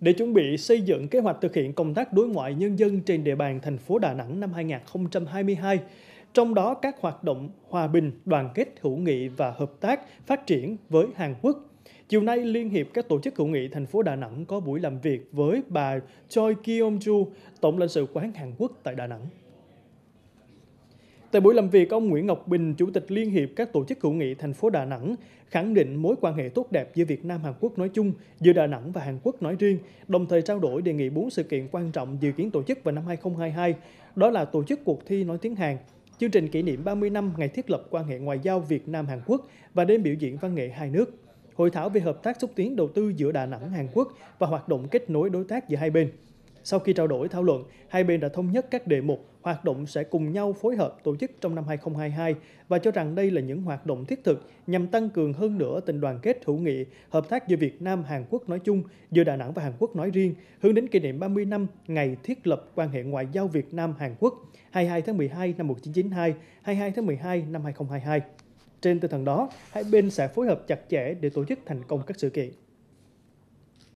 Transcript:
Để chuẩn bị xây dựng kế hoạch thực hiện công tác đối ngoại nhân dân trên địa bàn thành phố Đà Nẵng năm 2022, trong đó các hoạt động hòa bình, đoàn kết, hữu nghị và hợp tác phát triển với Hàn Quốc. Chiều nay, Liên hiệp các tổ chức hữu nghị thành phố Đà Nẵng có buổi làm việc với bà Choi Kyung-ju, Tổng lãnh sự quán Hàn Quốc tại Đà Nẵng. Tại buổi làm việc, ông Nguyễn Ngọc Bình, Chủ tịch Liên hiệp các tổ chức hữu nghị thành phố Đà Nẵng, khẳng định mối quan hệ tốt đẹp giữa Việt Nam Hàn Quốc nói chung, giữa Đà Nẵng và Hàn Quốc nói riêng, đồng thời trao đổi đề nghị bốn sự kiện quan trọng dự kiến tổ chức vào năm 2022, đó là tổ chức cuộc thi nói tiếng Hàn, chương trình kỷ niệm 30 năm ngày thiết lập quan hệ ngoại giao Việt Nam Hàn Quốc và đêm biểu diễn văn nghệ hai nước. Hội thảo về hợp tác xúc tiến đầu tư giữa Đà Nẵng Hàn Quốc và hoạt động kết nối đối tác giữa hai bên. Sau khi trao đổi thảo luận, hai bên đã thống nhất các đề mục hoạt động sẽ cùng nhau phối hợp tổ chức trong năm 2022 và cho rằng đây là những hoạt động thiết thực nhằm tăng cường hơn nữa tình đoàn kết hữu nghị, hợp tác giữa Việt Nam Hàn Quốc nói chung, giữa Đà Nẵng và Hàn Quốc nói riêng, hướng đến kỷ niệm 30 năm ngày thiết lập quan hệ ngoại giao Việt Nam Hàn Quốc 22 tháng 12 năm 1992, 22 tháng 12 năm 2022. Trên tinh thần đó, hai bên sẽ phối hợp chặt chẽ để tổ chức thành công các sự kiện.